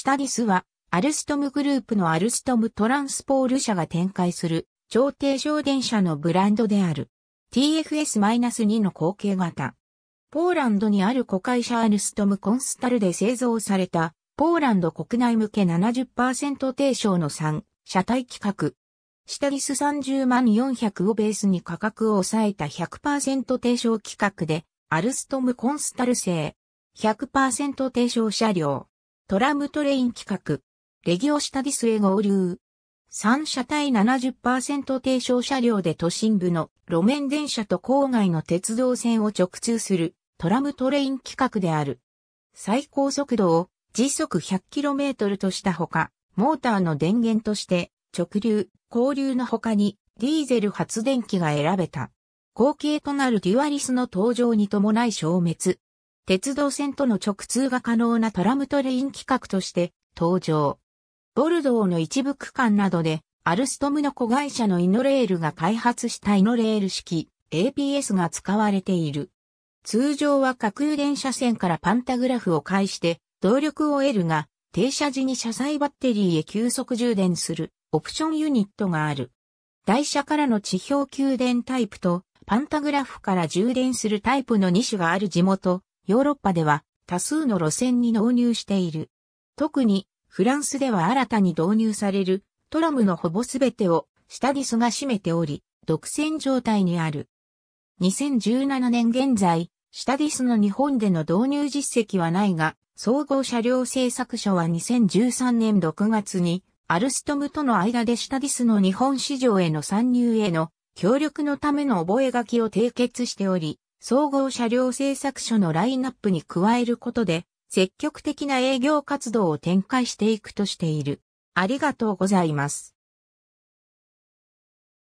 下リスは、アルストムグループのアルストムトランスポール社が展開する、超低省電車のブランドである。TFS-2 の後継型。ポーランドにある子会社アルストムコンスタルで製造された、ポーランド国内向け70%低床の3、車体規格。下リス30万400をベースに価格を抑えた100%低床規格で、アルストムコンスタル製。100%低床車両。トラムトレイン企画、レギオシタディスへ合流。三車体70%低床車両で都心部の路面電車と郊外の鉄道線を直通するトラムトレイン規格である。最高速度を時速 100km としたほか、モーターの電源として直流、交流のほかにディーゼル発電機が選べた。後継となるデュアリスの登場に伴い消滅、鉄道線との直通が可能なトラムトレイン企画として登場。ボルドーの一部区間などで、アルストムの子会社のイノレールが開発したイノレール式 APS が使われている。通常は各油電車線からパンタグラフを介して動力を得るが、停車時に車載バッテリーへ急速充電するオプションユニットがある。台車からの地表給電タイプとパンタグラフから充電するタイプの2種がある地元、ヨーロッパでは多数の路線に納入している。特にフランスでは新たに導入されるトラムのほぼすべてをシタディスが占めており、独占状態にある。2017年現在、シタディスの日本での導入実績はないが、総合車両製作所は2013年6月に、アルストムとの間でシタディスの日本市場への参入への協力のための覚書を締結しており、総合車両製作所のラインナップに加えることで、積極的な営業活動を展開していくとしている。ありがとうございます。